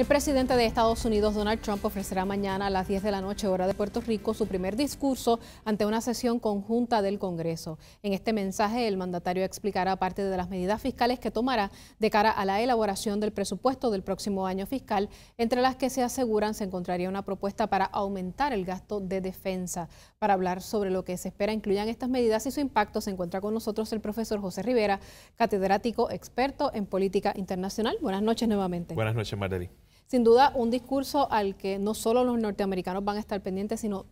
El presidente de Estados Unidos, Donald Trump, ofrecerá mañana a las 10 de la noche, hora de Puerto Rico, su primer discurso ante una sesión conjunta del Congreso. En este mensaje, el mandatario explicará parte de las medidas fiscales que tomará de cara a la elaboración del presupuesto del próximo año fiscal, entre las que se aseguran se encontraría una propuesta para aumentar el gasto de defensa. Para hablar sobre lo que se espera incluyan estas medidas y su impacto, se encuentra con nosotros el profesor José Rivera, catedrático experto en política internacional. Buenas noches nuevamente. Buenas noches, Marley sin duda un discurso al que no solo los norteamericanos van a estar pendientes, sino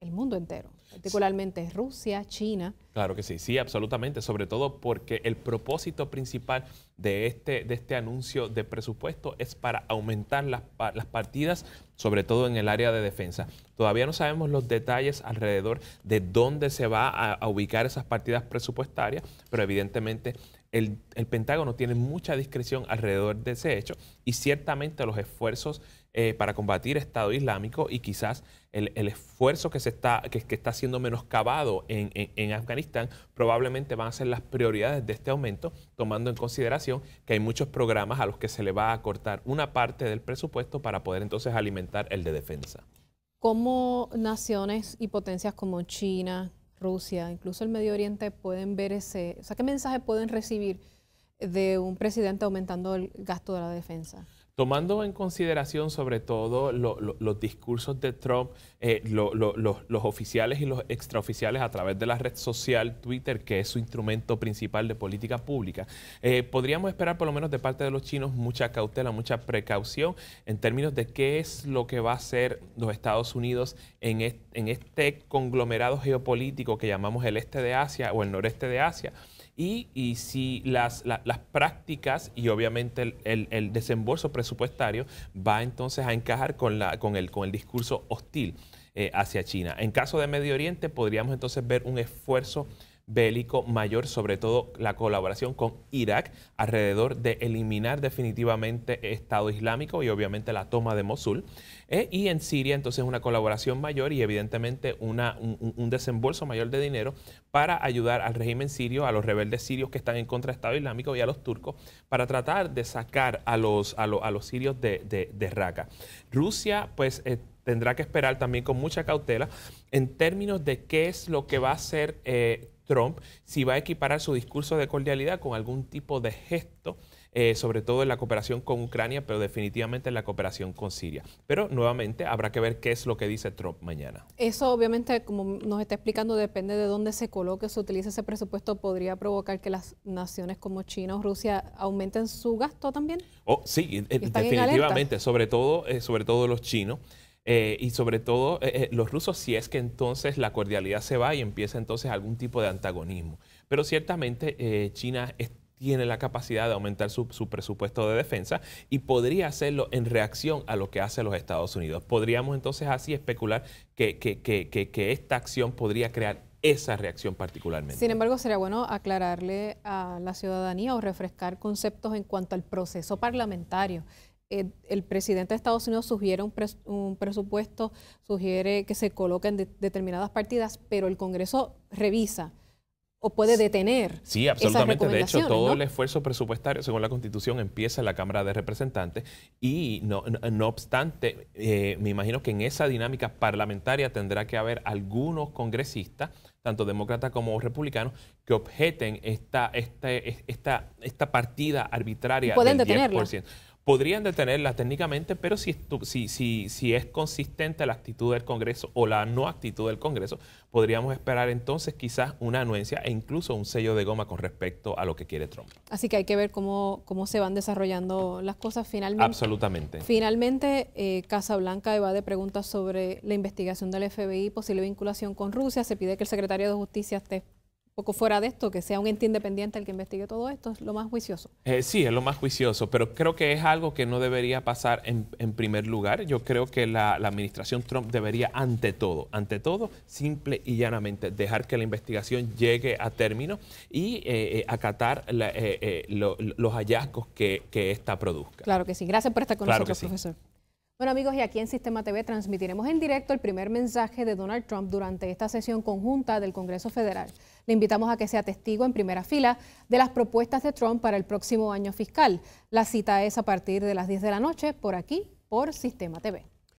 el mundo entero, particularmente Rusia, China. Claro que sí, sí, absolutamente, sobre todo porque el propósito principal de este, de este anuncio de presupuesto es para aumentar las, partidas, sobre todo en el área de defensa. Todavía no sabemos los detalles alrededor de dónde se va a, a ubicar esas partidas presupuestarias, pero evidentemente el, Pentágono tiene mucha discreción alrededor de ese hecho y ciertamente los esfuerzos eh, para combatir Estado Islámico y quizás el, esfuerzo que, se está, que, está siendo menoscabado en, en, Afganistán probablemente van a ser las prioridades de este aumento, tomando en consideración que hay muchos programas a los que se le va a cortar una parte del presupuesto para poder entonces alimentar el de defensa. ¿Cómo naciones y potencias como China, Rusia, incluso el Medio Oriente pueden ver ese, o sea, ¿qué mensaje pueden recibir de un presidente aumentando el gasto de la defensa? tomando en consideración sobre todo los discursos de Trump, eh, los oficiales y los extraoficiales a través de la red social Twitter, que es su instrumento principal de política pública, eh, podríamos esperar por lo menos de parte de los chinos mucha cautela, mucha precaución en términos de qué es lo que va a hacer los Estados Unidos en, en este conglomerado geopolítico que llamamos el este de Asia o el noreste de Asia y, si las, las, prácticas y obviamente el, el, desembolso presupuestario va entonces a encajar con, la, con, el, con el discurso hostil eh, hacia China. En caso de Medio Oriente podríamos entonces ver un esfuerzo bélico mayor, sobre todo la colaboración con Irak, alrededor de eliminar definitivamente Estado Islámico y obviamente la toma de Mosul. Eh, y en Siria entonces una colaboración mayor y evidentemente una, un, desembolso mayor de dinero para ayudar al régimen sirio, a los rebeldes sirios que están en contra del Estado Islámico y a los turcos para tratar de sacar a los, a, los sirios de, de, de, Raqqa. Rusia pues... Eh, tendrá que esperar también con mucha cautela en términos de qué es lo que va a hacer eh, Trump si va a equiparar su discurso de cordialidad con algún tipo de gesto, eh, sobre todo en la cooperación con Ucrania, pero definitivamente en la cooperación con Siria. Pero nuevamente habrá que ver qué es lo que dice Trump mañana. Eso obviamente, como nos está explicando, depende de dónde se coloque, se utilice ese presupuesto, podría provocar que las naciones como China o Rusia aumenten su gasto también. Oh, sí, definitivamente, sobre todo, eh, sobre todo los chinos. Eh, y sobre todo, eh, eh, los rusos, si es que entonces la cordialidad se va y empieza entonces algún tipo de antagonismo. Pero ciertamente China tiene la capacidad de aumentar su, presupuesto de defensa y podría hacerlo en reacción a lo que hace los Estados Unidos. Podríamos entonces así especular que, que esta acción podría crear esa reacción particularmente. Sin embargo, sería bueno aclararle a la ciudadanía o refrescar conceptos en cuanto al proceso parlamentario. Eh, el presidente de Estados Unidos sugiere un, presupuesto, sugiere que se coloquen determinadas partidas, pero el Congreso revisa o puede detener. Sí, absolutamente. de hecho, todo el esfuerzo presupuestario, según la Constitución, empieza en la Cámara de Representantes y no, no, obstante, eh, me imagino que en esa dinámica parlamentaria tendrá que haber algunos congresistas, tanto demócratas como republicanos, que objeten esta, esta, esta, esta partida arbitraria. pueden del detenerla podrían detenerla técnicamente, pero si, si, si, si, es consistente la actitud del Congreso o la no actitud del Congreso, podríamos esperar entonces quizás una anuencia e incluso un sello de goma con respecto a lo que quiere Trump. Así que hay que ver cómo, cómo se van desarrollando las cosas finalmente. Absolutamente. Finalmente, eh, Casa Blanca evade preguntas sobre la investigación del FBI, posible vinculación con Rusia. Se pide que el secretario de Justicia esté poco fuera de esto, que sea un ente independiente el que investigue todo esto, es lo más juicioso. Eh, sí, es lo más juicioso, pero creo que es algo que no debería pasar en, primer lugar. Yo creo que la, administración Trump debería, ante todo, ante todo, simple y llanamente, dejar que la investigación llegue a término y eh, eh, acatar los hallazgos que, ésta produzca. Claro que sí. Gracias por estar con nosotros, profesor. Bueno amigos, y aquí en Sistema TV transmitiremos en directo el primer mensaje de Donald Trump durante esta sesión conjunta del Congreso Federal. Le invitamos a que sea testigo en primera fila de las propuestas de Trump para el próximo año fiscal. La cita es a partir de las 10 de la noche por aquí, por Sistema TV.